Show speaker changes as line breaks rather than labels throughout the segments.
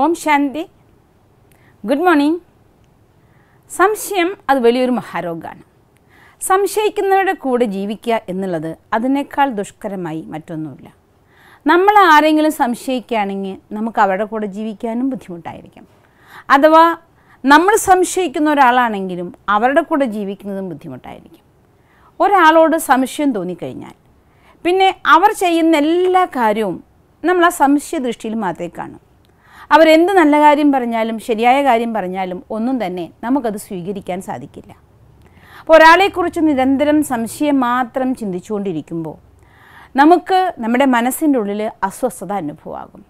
ഓം ശാന്തി good morning സംശയം അത് വലിയൊരു മഹാരോഗമാണ് സംശയിക്കുന്നവരുടെ കൂടെ ജീവിക്കുക എന്നുള്ളത് അതിനേക്കാൾ ദുഷ്കരമായി മറ്റൊന്നുമില്ല നമ്മൾ ആരെങ്കിലും സംശയിക്കുകയാണെങ്കിൽ നമുക്ക് അവരുടെ കൂടെ ജീവിക്കാനും ബുദ്ധിമുട്ടായിരിക്കും അഥവാ നമ്മൾ സംശയിക്കുന്ന ഒരാളാണെങ്കിലും അവരുടെ കൂടെ ജീവിക്കുന്നതും ബുദ്ധിമുട്ടായിരിക്കും ഒരാളോട് സംശയം തോന്നിക്കഴിഞ്ഞാൽ പിന്നെ അവർ ചെയ്യുന്ന എല്ലാ കാര്യവും നമ്മൾ ആ സംശയ ദൃഷ്ടിയിൽ മാത്രമേ കാണൂ അവരെന്ത് നല്ല കാര്യം പറഞ്ഞാലും ശരിയായ കാര്യം പറഞ്ഞാലും ഒന്നും തന്നെ നമുക്കത് സ്വീകരിക്കാൻ സാധിക്കില്ല അപ്പോൾ ഒരാളെക്കുറിച്ച് നിരന്തരം സംശയം മാത്രം ചിന്തിച്ചുകൊണ്ടിരിക്കുമ്പോൾ നമുക്ക് നമ്മുടെ മനസ്സിൻ്റെ ഉള്ളിൽ അസ്വസ്ഥത അനുഭവമാകും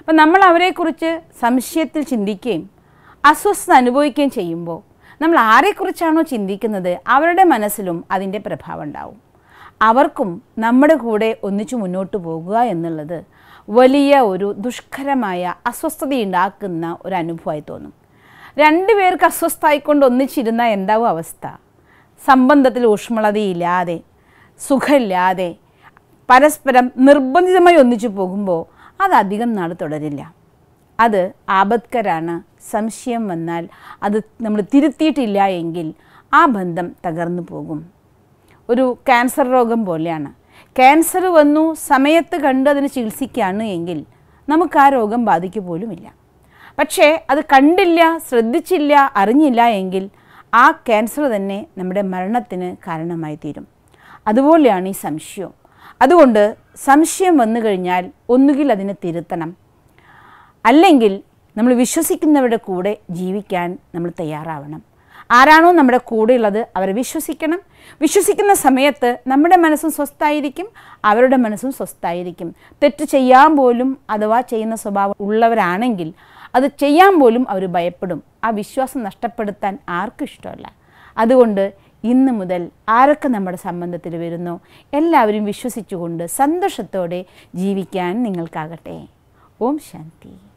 അപ്പം നമ്മൾ അവരെക്കുറിച്ച് സംശയത്തിൽ ചിന്തിക്കുകയും അസ്വസ്ഥത അനുഭവിക്കുകയും ചെയ്യുമ്പോൾ നമ്മൾ ആരെക്കുറിച്ചാണോ ചിന്തിക്കുന്നത് അവരുടെ മനസ്സിലും അതിൻ്റെ പ്രഭാവം ഉണ്ടാവും അവർക്കും നമ്മുടെ കൂടെ ഒന്നിച്ചു മുന്നോട്ട് പോകുക എന്നുള്ളത് വലിയ ഒരു ദുഷ്കരമായ അസ്വസ്ഥതയുണ്ടാക്കുന്ന ഒരു അനുഭവമായി തോന്നും രണ്ട് പേർക്ക് അസ്വസ്ഥായിക്കൊണ്ട് ഒന്നിച്ചിരുന്ന എന്താവും അവസ്ഥ സംബന്ധത്തിൽ ഊഷ്മളതയില്ലാതെ സുഖമില്ലാതെ പരസ്പരം നിർബന്ധിതമായി ഒന്നിച്ചു പോകുമ്പോൾ അത് അധികം നാൾ തുടരില്ല അത് ആപത്കരാണ് സംശയം വന്നാൽ അത് നമ്മൾ തിരുത്തിയിട്ടില്ല എങ്കിൽ ആ ബന്ധം തകർന്നു പോകും ഒരു ക്യാൻസർ രോഗം പോലെയാണ് ക്യാൻസർ വന്നു സമയത്ത് കണ്ട് അതിന് ചികിത്സിക്കുകയാണ് എങ്കിൽ നമുക്ക് ആ രോഗം ബാധിക്കു പോലുമില്ല പക്ഷേ അത് കണ്ടില്ല ശ്രദ്ധിച്ചില്ല അറിഞ്ഞില്ല എങ്കിൽ ആ ക്യാൻസർ തന്നെ നമ്മുടെ മരണത്തിന് കാരണമായി തീരും അതുപോലെയാണ് ഈ സംശയവും അതുകൊണ്ട് സംശയം വന്നു കഴിഞ്ഞാൽ ഒന്നുകിൽ അതിനെ തിരുത്തണം അല്ലെങ്കിൽ നമ്മൾ വിശ്വസിക്കുന്നവരുടെ കൂടെ ജീവിക്കാൻ നമ്മൾ തയ്യാറാവണം ആരാണോ നമ്മുടെ ഉള്ളത് അവരെ വിശ്വസിക്കണം വിശ്വസിക്കുന്ന സമയത്ത് നമ്മുടെ മനസ്സും സ്വസ്ഥായിരിക്കും അവരുടെ മനസ്സും സ്വസ്ഥായിരിക്കും തെറ്റ് ചെയ്യാൻ പോലും അഥവാ ചെയ്യുന്ന സ്വഭാവം ഉള്ളവരാണെങ്കിൽ അത് ചെയ്യാൻ പോലും അവർ ഭയപ്പെടും ആ വിശ്വാസം നഷ്ടപ്പെടുത്താൻ ആർക്കും ഇഷ്ടമല്ല അതുകൊണ്ട് ഇന്ന് മുതൽ ആരൊക്കെ നമ്മുടെ സംബന്ധത്തിൽ വരുന്നു എല്ലാവരും വിശ്വസിച്ചുകൊണ്ട് സന്തോഷത്തോടെ ജീവിക്കാൻ നിങ്ങൾക്കാകട്ടെ ഓം ശാന്തി